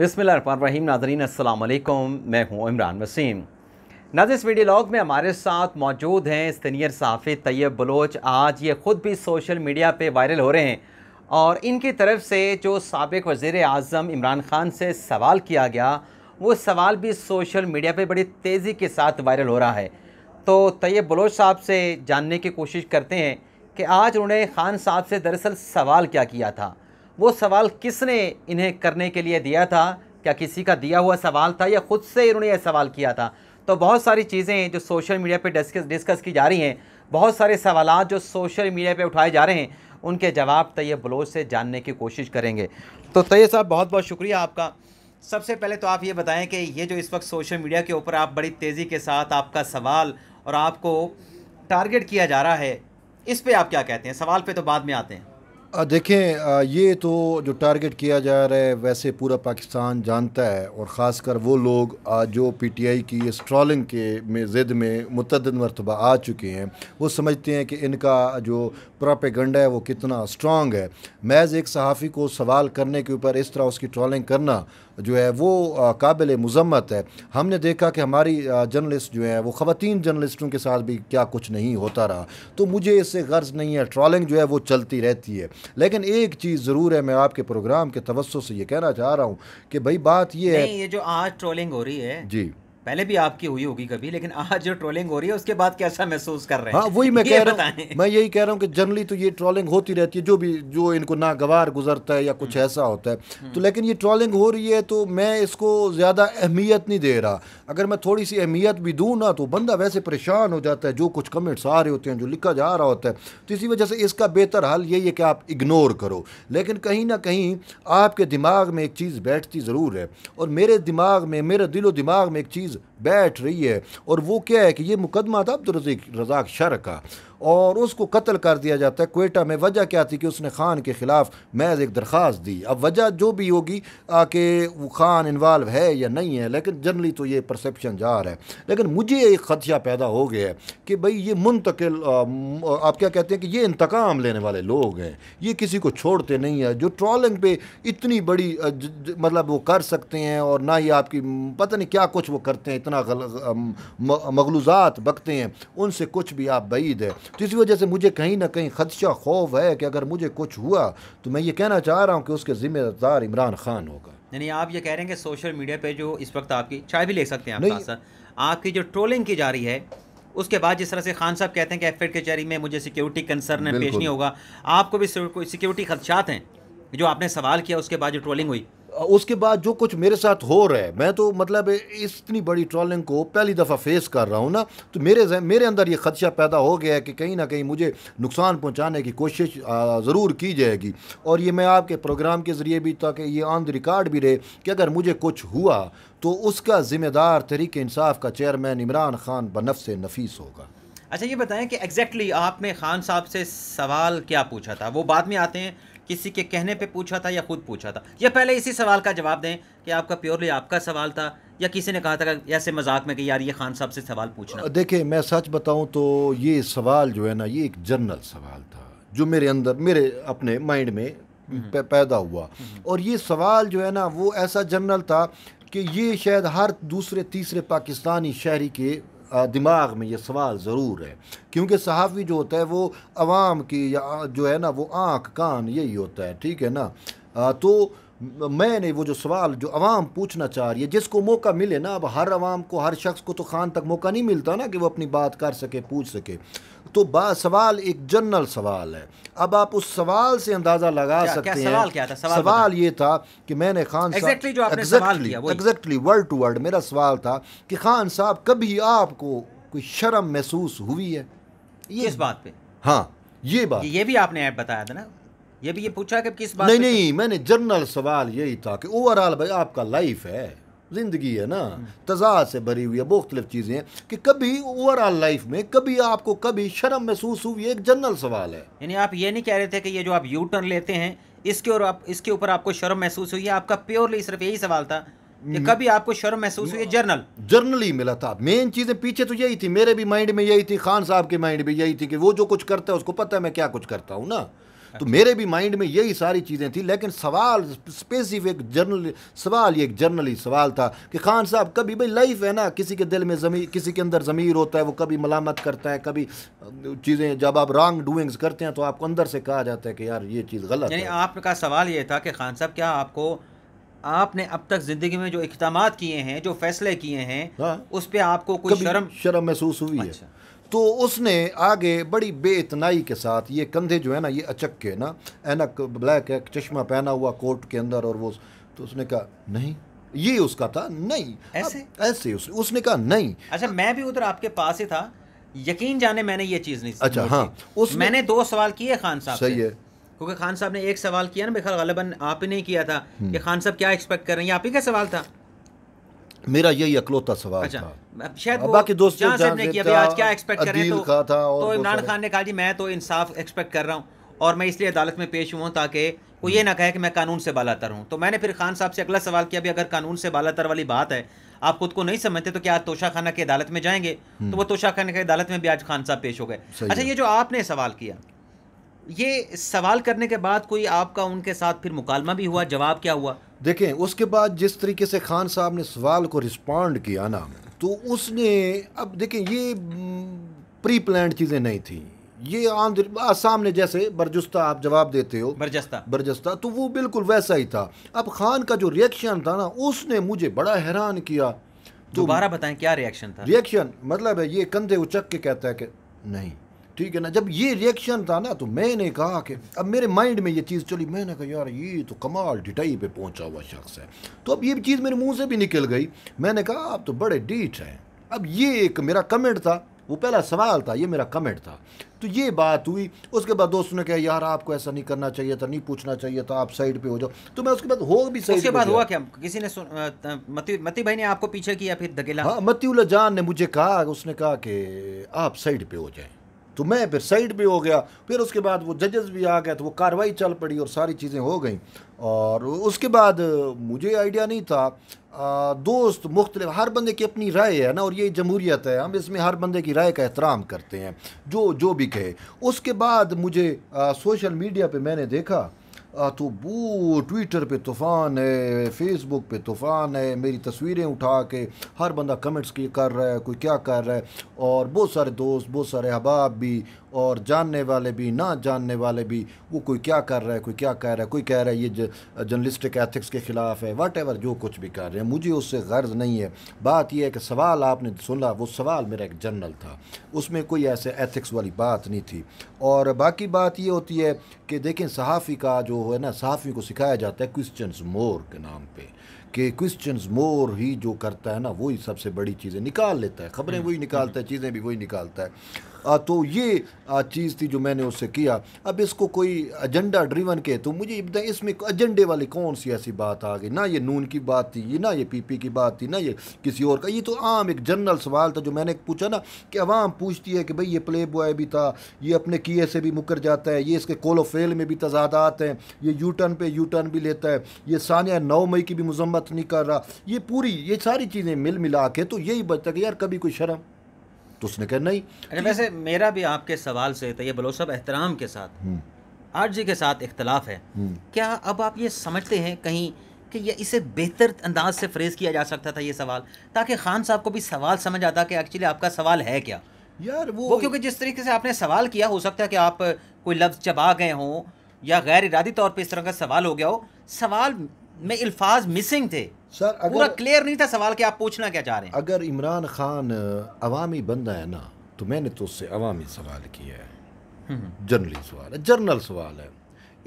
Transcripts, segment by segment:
रहीम नाजरीन अल्लाम मैं हूँ इमरान वसीम नाज इस वीडियो लॉग में हमारे साथ मौजूद हैं सीनियर साफ़ी तैयब बलोच आज ये ख़ुद भी सोशल मीडिया पे वायरल हो रहे हैं और इनकी तरफ से जो सबक वज़ी अजम इमरान ख़ान से सवाल किया गया वो सवाल भी सोशल मीडिया पे बड़ी तेज़ी के साथ वायरल हो रहा है तो तैयब बलोच साहब से जानने की कोशिश करते हैं कि आज उन्होंने ख़ान साहब से दरअसल सवाल क्या किया था वो सवाल किसने इन्हें करने के लिए दिया था क्या किसी का दिया हुआ सवाल था या ख़ुद से इन्होंने यह सवाल किया था तो बहुत सारी चीज़ें जो सोशल मीडिया पर डिस्कस डिस्कस की जा रही हैं बहुत सारे सवाल जो सोशल मीडिया पर उठाए जा रहे हैं उनके जवाब तैयब बलोच से जानने की कोशिश करेंगे तो तैयब साहब बहुत बहुत शुक्रिया आपका सबसे पहले तो आप ये बताएं कि ये जो इस वक्त सोशल मीडिया के ऊपर आप बड़ी तेज़ी के साथ आपका सवाल और आपको टारगेट किया जा रहा है इस पर आप क्या कहते हैं सवाल पे तो बाद में आते हैं देखें ये तो जो टारगेट किया जा रहा है वैसे पूरा पाकिस्तान जानता है और ख़ासकर वो लोग जो पीटीआई की इस ट्रॉलिंग के में ज़िद में मतद मरतबा आ चुके हैं वो समझते हैं कि इनका जो प्रापेगंडा है वो कितना स्ट्रॉन्ग है महज एक सहाफ़ी को सवाल करने के ऊपर इस तरह उसकी ट्रॉलिंग करना जो है वो काबिल मज़म्मत है हमने देखा कि हमारी जर्नलिस्ट जो है वो ख़वान जर्नलिस्टों के साथ भी क्या कुछ नहीं होता रहा तो मुझे इससे गर्ज नहीं है ट्रॉलिंग जो है वो चलती रहती है लेकिन एक चीज़ ज़रूर है मैं आपके प्रोग्राम के तवस्त से ये कहना चाह रहा हूँ कि भाई बात ये है ये जो आज ट्रोलिंग हो रही है जी पहले भी आपकी हुई होगी कभी लेकिन आज जो ट्रोलिंग हो रही है उसके बाद कैसा महसूस कर रहे हैं हाँ वही मैं कह रहा हूँ मैं यही कह रहा हूँ कि जनरली तो ये ट्रोलिंग होती रहती है जो भी जो इनको नागवार गुजरता है या कुछ हम्म। ऐसा होता है हम्म। तो लेकिन ये ट्रोलिंग हो रही है तो मैं इसको ज़्यादा अहमियत नहीं दे रहा अगर मैं थोड़ी सी अहमियत भी दूँ ना तो बंदा वैसे परेशान हो जाता है जो कुछ कमेंट्स आ रहे होते हैं जो लिखा जा रहा होता है तो इसी वजह से इसका बेहतर हल यही है कि आप इग्नोर करो लेकिन कहीं ना कहीं आपके दिमाग में एक चीज़ बैठती ज़रूर है और मेरे दिमाग में मेरे दिलो दिमाग में एक चीज़ is बैठ रही है और वो क्या है कि ये मुकदमा था रजीक रजाक शर का और उसको कत्ल कर दिया जाता है कोयटा में वजह क्या थी कि उसने खान के ख़िलाफ़ मैज़ एक दरख्वास्त दी अब वजह जो भी होगी कि वो खान इन्वाल्व है या नहीं है लेकिन जनरली तो ये परसेप्शन जा रहा है लेकिन मुझे एक ख़दशा पैदा हो गया है कि भाई ये मुंतकिल आप क्या कहते हैं कि ये इंतकाम लेने वाले लोग हैं ये किसी को छोड़ते नहीं है जो ट्रॉलिंग पे इतनी बड़ी ज, ज, मतलब वो कर सकते हैं और ना ही आपकी पता नहीं क्या कुछ वो करते हैं इतना माना मगलूजात बकते हैं उनसे कुछ भी आप بعید है तो इसी वजह से मुझे कहीं ना कहीं खदशा खौफ है कि अगर मुझे कुछ हुआ तो मैं ये कहना चाह रहा हूँ कि उसके ज़िम्मेदार इमरान खान होगा यानी आप ये कह रहे हैं कि सोशल मीडिया पर जो इस वक्त आपकी चाय भी ले सकते हैं नहीं साथ आपकी जो ट्रोलिंग की जा रही है उसके बाद जिस तरह से खान साहब कहते हैं कि एफ के चेरी में मुझे सिक्योरिटी कंसर्न पेश नहीं होगा आपको भी सिक्योरिटी खदशात हैं जो आपने सवाल किया उसके बाद जो ट्रोलिंग हुई उसके बाद जो कुछ मेरे साथ हो रहा है मैं तो मतलब इतनी बड़ी ट्रॉलिंग को पहली दफ़ा फेस कर रहा हूँ ना तो मेरे मेरे अंदर ये खदशा पैदा हो गया है कि कहीं ना कहीं मुझे नुकसान पहुँचाने की कोशिश ज़रूर की जाएगी और ये मैं आपके प्रोग्राम के ज़रिए भी ताकि ये ऑन द रिकॉर्ड भी रहे कि अगर मुझे कुछ हुआ तो उसका ज़िम्मेदार तहरीक इंसाफ का चेयरमैन इमरान खान बनफ से नफीस होगा अच्छा ये बताएं कि एग्जैक्टली exactly आपने खान साहब से सवाल क्या पूछा था वो बाद में आते हैं किसी के कहने पे पूछा था या खुद पूछा था या पहले इसी सवाल का जवाब दें कि आपका प्योरली आपका सवाल था या किसी ने कहा था ऐसे मजाक में कि यार ये खान साहब से सवाल पूछना देखिए मैं सच बताऊँ तो ये सवाल जो है ना ये एक जनरल सवाल था जो मेरे अंदर मेरे अपने माइंड में हम्म। पैदा हुआ हम्म। और ये सवाल जो है ना वो ऐसा जनरल था कि ये शायद हर दूसरे तीसरे पाकिस्तानी शहरी के दिमाग में ये सवाल ज़रूर है क्योंकि सहाफ़ी जो होता है वो आवाम की या जो है ना वो आँख कान यही होता है ठीक है ना तो मैंने वो जो सवाल जो आवाम पूछना चाह रही है जिसको मौका मिले ना अब हर आवाम को हर शख्स को तो खान तक मौका नहीं मिलता ना कि वो अपनी बात कर सके पूछ सके तो बा सवाल एक जनरल सवाल है अब आप उस सवाल से अंदाज़ा लगा क्या, सकते क्या सवाल हैं क्या था सवाल, सवाल ये था कि मैंने खान exactly साहब exactly exactly word to word मेरा सवाल था कि खान साहब कभी आपको कोई शर्म महसूस हुई है ये इस बात पे हाँ ये बात ये भी आपने ऐप बताया था ना ये भी ये पूछा कि किस बात नहीं नहीं मैंने जनरल सवाल यही था कि ओवरऑल भाई आपका लाइफ है ज़िंदगी है ना हम्म। तजा से भरी हुई है मुख्तलिफ चीज़ें कि कभी ओवरऑल लाइफ में कभी आपको कभी शर्म महसूस हुई एक जनरल सवाल है यानी आप ये नहीं कह रहे थे कि ये जो आप यू टर्न लेते हैं इसके और आप इसके ऊपर आपको शर्म महसूस हुई है आपका प्योरली सिर्फ यही सवाल था कि हम्म। कभी आपको शर्म महसूस हुई जर्नल जर्नली मिला था मेन चीजें पीछे तो यही थी मेरे भी माइंड में यही थी खान साहब के माइंड में यही थी कि वो जो कुछ करता है उसको पता है मैं क्या कुछ करता हूँ ना तो मेरे भी माइंड में यही सारी चीज़ें थी लेकिन सवाल स्पेसिफिक जर्नल सवाल ये एक जर्नली सवाल था कि खान साहब कभी भाई लाइफ है ना किसी के दिल में जमी किसी के अंदर ज़मीर होता है वो कभी मलामत करता है कभी चीज़ें जब आप रॉन्ग डूइंग्स करते हैं तो आपको अंदर से कहा जाता है कि यार ये चीज़ गलत है आपका सवाल ये था कि खान साहब क्या आपको आपने अब तक जिंदगी में जो इकदाम किए हैं जो फैसले किए हैं हाँ। उस पर आपको कोई शर्म शर्म महसूस हुई है अच्छा। तो उसने आगे बड़ी बेतनाई के साथ ये कंधे जो है ना ये अचक के ना एनक ब्लैक है चश्मा पहना हुआ कोट के अंदर और वो तो उसने कहा नहीं ये उसका था नहीं ऐसे ऐसे उस, उसने कहा नहीं अच्छा मैं भी उधर आपके पास ही था यकीन जाने मैंने ये चीज़ नहीं अच्छा हाँ उस मैंने दो सवाल किए खान साहब सही है क्योंकि खान साहब ने एक सवाल किया ना बेखल गलबन आप ही नहीं किया था हम्म। कि खान साहब क्या एक्सपेक्ट कर रहे हैं आप ही का सवाल था मेरा यही अकलौता सवाल अच्छा, था शायद बाकी दोस्त जहां से ने किया आज हाँ, क्या एक्सपेक्ट कर रहे हैं तो- था तो इमरान खान ने कहा जी मैं तो इंसाफ एक्सपेक्ट कर रहा हूं और मैं इसलिए अदालत में पेश हुआ ताकि वो ये हम्म। ना कहे कि मैं कानून से बालातर हूं तो मैंने फिर खान साहब से अगला सवाल किया अगर कानून से बालातर वाली बात है आप खुद को नहीं समझते तो क्या तोशा खाना की अदालत में जाएंगे हम्म। तो वो तोशा खाना की अदालत में भी आज खान साहब पेश हो गए अच्छा ये जो आपने सवाल किया ये सवाल करने के बाद कोई आपका उनके साथ फिर मुकालमा भी हुआ जवाब क्या हुआ देखें उसके बाद जिस तरीके से खान साहब ने सवाल को रिस्पॉन्ड किया ना तो उसने अब देखें ये प्री प्लान चीज़ें नहीं थी ये आम सामने जैसे बरजस्ता आप जवाब देते हो बरजस्ता बरजस्ता तो वो बिल्कुल वैसा ही था अब खान का जो रिएक्शन था ना उसने मुझे बड़ा हैरान किया तो दोबारा बताएं क्या रिएक्शन था रिएक्शन मतलब है ये कंधे उचक के कहता है कि नहीं ठीक है ना जब ये रिएक्शन था ना तो मैंने कहा कि अब मेरे माइंड में ये चीज़ चली मैंने कहा यार ये तो कमाल डिटाई पे पहुंचा हुआ शख्स है तो अब ये चीज़ मेरे मुंह से भी निकल गई मैंने कहा आप तो बड़े डीट हैं अब ये एक मेरा कमेंट था वो पहला सवाल था ये मेरा कमेंट था तो ये बात हुई उसके बाद दोस्तों ने कहा यार आपको ऐसा नहीं करना चाहिए था नहीं पूछना चाहिए था आप साइड पे हो जाओ तो मैं उसके बाद हो भी सही उसके बाद हुआ क्या किसी ने मती मती भाई ने आपको पीछे किया फिर धकेला हाँ मतीउल्ला जान ने मुझे कहा उसने कहा कि आप साइड पे हो जाए तो मैं फिर साइड भी हो गया फिर उसके बाद वो जजेस भी आ गए तो वो कार्रवाई चल पड़ी और सारी चीज़ें हो गई और उसके बाद मुझे आइडिया नहीं था आ, दोस्त मुख्तल हर बंदे की अपनी राय है ना और ये जमहूरियत है हम इसमें हर बंदे की राय का एहतराम करते हैं जो जो भी कहे उसके बाद मुझे आ, सोशल मीडिया पर मैंने देखा तो वो ट्विटर पे तूफ़ान है फेसबुक पे तूफ़ान है मेरी तस्वीरें उठा के हर बंदा कमेंट्स की कर रहा है कोई क्या कर रहा है और बहुत सारे दोस्त बहुत सारे अहबाब भी और जानने वाले भी ना जानने वाले भी वो कोई क्या कर रहा है कोई क्या कह रहा है कोई कह रहा है ये जर्नलिस्टिक एथिक्स के ख़िलाफ़ है वाट एवर जो कुछ भी कर रहे हैं मुझे उससे गर्ज नहीं है बात यह है कि सवाल आपने सुना वो सवाल मेरा एक जर्नल था उसमें कोई ऐसे एथिक्स वाली बात नहीं थी और बाकी बात ये होती है कि देखें सहाफ़ी का जो है ना साफी को सिखाया जाता है क्रिश्चन्स मोर के नाम पे कि क्रिश्चन्स मोर ही जो करता है ना वही सबसे बड़ी चीज़ें निकाल लेता है खबरें हम्म, वही हम्म। निकालता है चीज़ें भी वही निकालता है तो ये चीज़ थी जो मैंने उससे किया अब इसको कोई एजेंडा ड्रिवन के तो मुझे इसमें एजेंडे वाली कौन सी ऐसी बात आ गई ना ये नून की बात थी ये ना ये पीपी की बात थी ना ये किसी और का ये तो आम एक जनरल सवाल था जो मैंने पूछा ना कि आवाम पूछती है कि भाई ये प्ले बॉय भी था ये अपने किए से भी मुकर जाता है ये इसके कोलो फेल में भी तजादात हैं ये यू टर्न पर यू टर्न भी लेता है ये सानिया नौ मई की भी मजम्मत नहीं कर रहा ये पूरी ये सारी चीज़ें मिल मिला के तो यही बचता कि यार कभी कोई शर्म तो उसने कहा नहीं अरे वैसे मेरा भी आपके सवाल से तैयब बलोच साहब एहतराम के साथ हम्म। आरजी के साथ इख्तलाफ है हम्म। क्या अब आप ये समझते हैं कहीं कि ये इसे बेहतर अंदाज से फ्रेज किया जा सकता था ये सवाल ताकि खान साहब को भी सवाल समझ आता कि एक्चुअली आपका सवाल है क्या यार वो, वो क्योंकि जिस तरीके से आपने सवाल किया हो सकता है कि आप कोई लफ्ज़ चबा गए हों या गैर इरादी तौर पर इस तरह का सवाल हो गया हो सवाल में अल्फाज मिसिंग थे सर अगर पूरा क्लियर नहीं था सवाल कि आप पूछना क्या चाह रहे हैं अगर इमरान खान अवामी बंदा है ना तो मैंने तो उससे अवामी सवाल किया है हम्म। जनरली सवाल है जर्नल सवाल है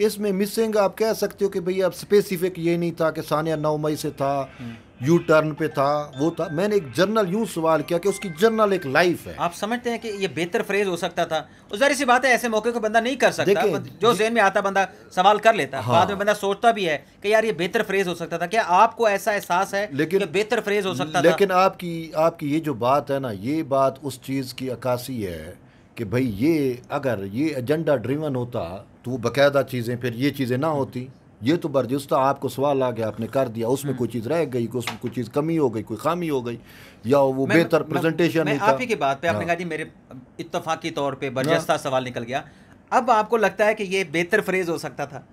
इसमें मिसिंग आप कह सकते हो कि भैया स्पेसिफिक ये नहीं था कि सानिया नौ मई से था हम्म। यू टर्न पे था वो था मैंने एक जर्नल यूं सवाल किया कि उसकी जर्नल एक लाइफ है आप समझते हैं कि ये बेहतर फ्रेज हो सकता था उस जारी सी बात है ऐसे मौके को बंदा नहीं कर सकता जो जेन में आता बंदा सवाल कर लेता हाँ। बाद में बंदा सोचता भी है कि यार ये बेहतर फ्रेज हो सकता था क्या आपको ऐसा एहसास है लेकिन बेहतर फ्रेज हो सकता लेकिन आपकी आपकी ये जो बात है ना ये बात उस चीज़ की अक्सी है कि भाई ये अगर ये एजेंडा ड्रिवन होता तो वो बाकायदा चीज़ें फिर ये चीज़ें ना होती ये तो बरदस्ता आपको सवाल आ गया आपने कर दिया उसमें हम्म। कोई चीज़ रह गई उसमें कोई चीज़ कमी हो गई कोई खामी हो गई या वो बेहतर प्रेजेंटेशन मैं, आप ही की बात पे आपने हाँ। कहा जी मेरे इतफाक़ी तौर पे बर्जिस्ता हाँ। सवाल निकल गया अब आपको लगता है कि ये बेहतर फ्रेज हो सकता था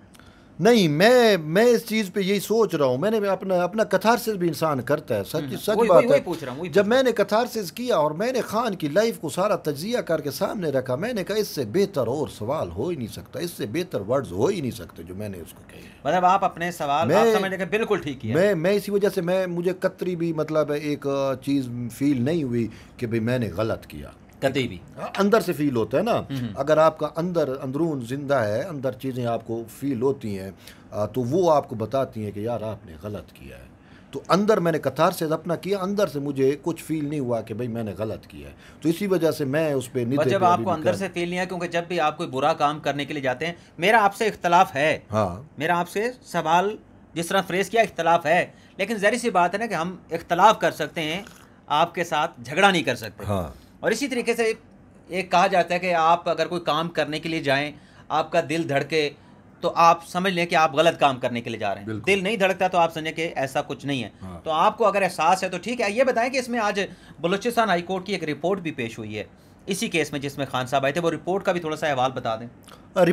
नहीं मैं मैं इस चीज़ पे यही सोच रहा हूँ मैंने अपना अपना कथारसिस भी इंसान करता है सच हम्म, सच बात है पूछ रहा हूँ जब मैंने कथारसिस किया और मैंने खान की लाइफ को सारा तजिया करके सामने रखा मैंने कहा इससे बेहतर और सवाल हो ही नहीं सकता इससे बेहतर वर्ड्स हो ही नहीं सकते जो मैंने उसको कहे मतलब आप अपने सवाल मैं, आप समझ बिल्कुल ठीक है मैं मैं इसी वजह से मैं मुझे कतरी भी मतलब एक चीज़ फील नहीं हुई कि भाई मैंने गलत किया कतई भी हाँ, अंदर से फील होता है ना हम्म। अगर आपका अंदर अंदरून जिंदा है अंदर चीज़ें आपको फील होती हैं तो वो आपको बताती हैं कि यार आपने गलत किया है तो अंदर मैंने कतार से अपना किया अंदर से मुझे कुछ फील नहीं हुआ कि भाई मैंने गलत किया है तो इसी वजह से मैं उस पर नहीं जब आपको अंदर से फील नहीं है क्योंकि जब भी आप कोई बुरा काम करने के लिए जाते हैं मेरा आपसे इख्तलाफ है हाँ मेरा आपसे सवाल जिस तरह फ्रेस किया इख्तलाफ है लेकिन जहरी सी बात है ना कि हम इख्तलाफ कर सकते हैं आपके साथ झगड़ा नहीं कर सकते हाँ और इसी तरीके से एक कहा जाता है कि आप अगर कोई काम करने के लिए जाएं आपका दिल धड़के तो आप समझ लें कि आप गलत काम करने के लिए जा रहे हैं दिल नहीं धड़कता तो आप समझें कि ऐसा कुछ नहीं है हाँ। तो आपको अगर एहसास है तो ठीक है ये बताएं कि इसमें आज बलूचिस्तान हाईकोर्ट की एक रिपोर्ट भी पेश हुई है इसी केस में जिसमें खान साहब आए थे वो रिपोर्ट का भी थोड़ा सा अहवाल बता दें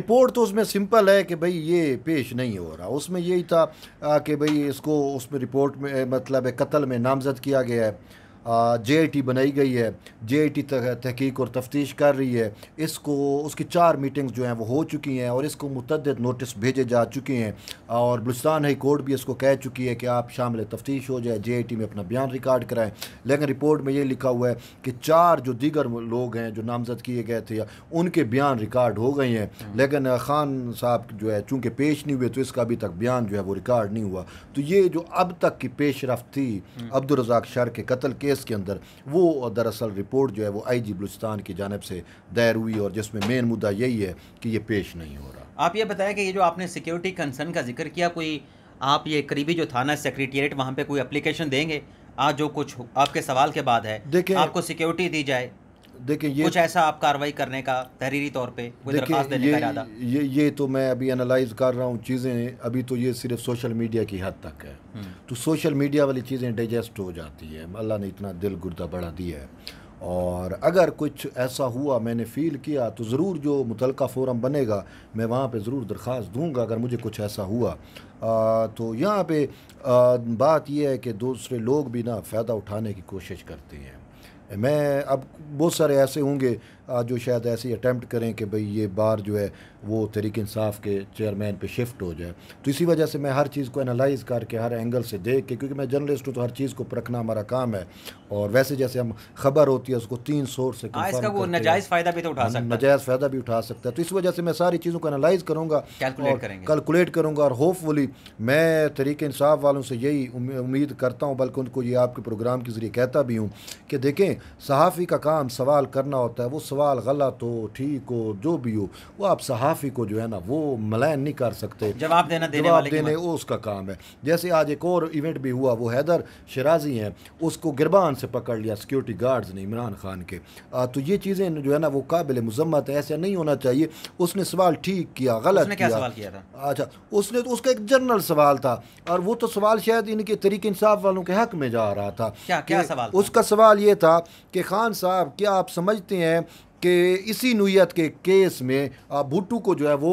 रिपोर्ट तो उसमें सिंपल है कि भाई ये पेश नहीं हो रहा उसमें यही था कि भाई इसको उसमें रिपोर्ट में मतलब कत्ल में नामजद किया गया है जे टी बनाई गई है जे आई टी तहकीक और तफ्तीश कर रही है इसको उसकी चार मीटिंग्स जो हैं वो हो चुकी हैं और इसको मतद नोटिस भेजे जा चुके हैं और बलुस्तान हाई कोर्ट भी इसको कह चुकी है कि आप शामिल तफ्तीश हो जाए जे आई टी में अपना बयान रिकॉर्ड कराएं लेकिन रिपोर्ट में ये लिखा हुआ है कि चार जो दीगर लोग हैं जो नामजद किए गए थे उनके बयान रिकॉर्ड हो गए हैं हम्म। लेकिन खान साहब जो है चूँकि पेश नहीं हुए तो इसका अभी तक बयान जो है वो रिकॉर्ड नहीं हुआ तो ये जो अब तक की पेशरफ रफ्त थी हम्म। अब्दुलरजाक शर के कत्ल के केस के अंदर वो दरअसल रिपोर्ट जो है वो आई जी बलुस्तान की जानब से दायर हुई और जिसमें मेन मुद्दा यही है कि ये पेश नहीं हो रहा आप ये बताया कि ये जो आपने सिक्योरिटी कंसर्न का जिक्र किया कोई आप ये करीबी जो थाना सेक्रेटेरिएट वहाँ पर कोई अप्लीकेशन देंगे आज जो कुछ आपके सवाल के बाद है देखिए आपको सिक्योरिटी दी जाए देखिए ये कुछ ऐसा आप कार्रवाई करने का तहरीरी तौर पे कोई देने ये, का ये ये तो मैं अभी एनालाइज कर रहा हूँ चीज़ें अभी तो ये सिर्फ सोशल मीडिया की हद तक है हम्म। तो सोशल मीडिया वाली चीज़ें डाइजेस्ट हो जाती है अल्लाह ने इतना दिल गुर्दा बढ़ा दिया है और अगर कुछ ऐसा हुआ मैंने फ़ील किया तो ज़रूर जो मुतल फोरम बनेगा मैं वहाँ पर ज़रूर दरख्वास्त दूँगा अगर मुझे कुछ ऐसा हुआ आ, तो यहाँ पे बात यह है कि दूसरे लोग भी ना फ़ायदा उठाने की कोशिश करते हैं मैं अब बहुत सारे ऐसे होंगे जो शायद ऐसे अटैम्प्ट करें कि भाई ये बार जो है वो तरीक इंसाफ के चेयरमैन पे शिफ्ट हो जाए तो इसी वजह से मैं हर चीज़ को एनालाइज करके हर एंगल से देख के क्योंकि मैं जर्नलिस्ट हूँ तो हर चीज़ को परखना हमारा काम है और वैसे जैसे हम खबर होती है उसको तीन सोर से हाँ, इसका वो नजायज़ फ़ायदा भी तो उठा हाँ, सकता नजायज़ फ़ायदा भी उठा सकता है तो इस वजह से मैं सारी चीज़ों को एनालाइज करूँगा कैलकुलेट करूँगा और होपफुली मैं तरीके इंसाफ वालों से यही उम्मीद करता हूँ बल्कि उनको ये आपके प्रोग्राम के ज़रिए कहता भी हूँ कि देखें सहाफ़ी का काम सवाल करना होता है वो सवाल गलत हो ठीक हो जो भी हो वो आप सहाफ़ी को जो है ना वो मलैन नहीं कर सकते जवाब देना देने जवाब देने वो उसका काम है जैसे आज एक और इवेंट भी हुआ वो हैदर शराजी हैं उसको गिरबान से पकड़ लिया सिक्योरिटी गार्ड्स ने इमरान खान के आ, तो ये चीज़ें जो है ना वो काबिल मजम्मत है ऐसा नहीं होना चाहिए उसने सवाल ठीक किया गलत किया, अच्छा उसने तो उसका एक जनरल सवाल था और वो तो सवाल शायद इनके तरीके इंसाफ वालों के हक में जा रहा था क्या, क्या सवाल उसका सवाल ये था कि खान साहब क्या आप समझते हैं कि इसी नुयत के केस में भुट्टू को जो है वो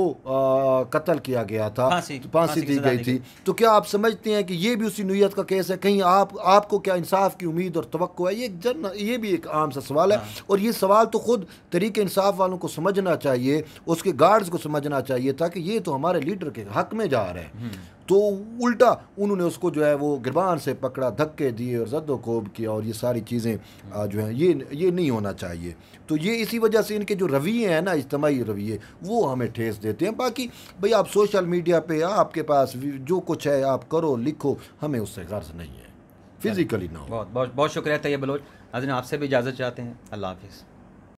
कत्ल किया गया था फांसी तो दी गई थी तो क्या आप समझते हैं कि ये भी उसी नुयत का केस है कहीं आप आपको क्या इंसाफ की उम्मीद और तो है ये जन ये भी एक आम सा सवाल है हाँ। और ये सवाल तो खुद तरीके इंसाफ वालों को समझना चाहिए उसके गार्ड्स को समझना चाहिए था कि ये तो हमारे लीडर के हक में जा रहे हैं हम्म। तो उल्टा उन्होंने उसको जो है वो गिरबान से पकड़ा धक्के दिए और जद्दोकोब किया और ये सारी चीज़ें जो है ये ये नहीं होना चाहिए तो ये इसी इसी वजह से इनके जो रवैये हैं ना इज्तमाही रवैये वो हमें ठेस देते हैं बाकी भाई आप सोशल मीडिया पे आपके पास जो कुछ है आप करो लिखो हमें उससे गर्ज नहीं है फिज़िकली ना हो बहुत बहुत बहुत शुक्रिया तैयब बलोच आज आपसे भी इजाज़त चाहते हैं अल्लाह हाफिज़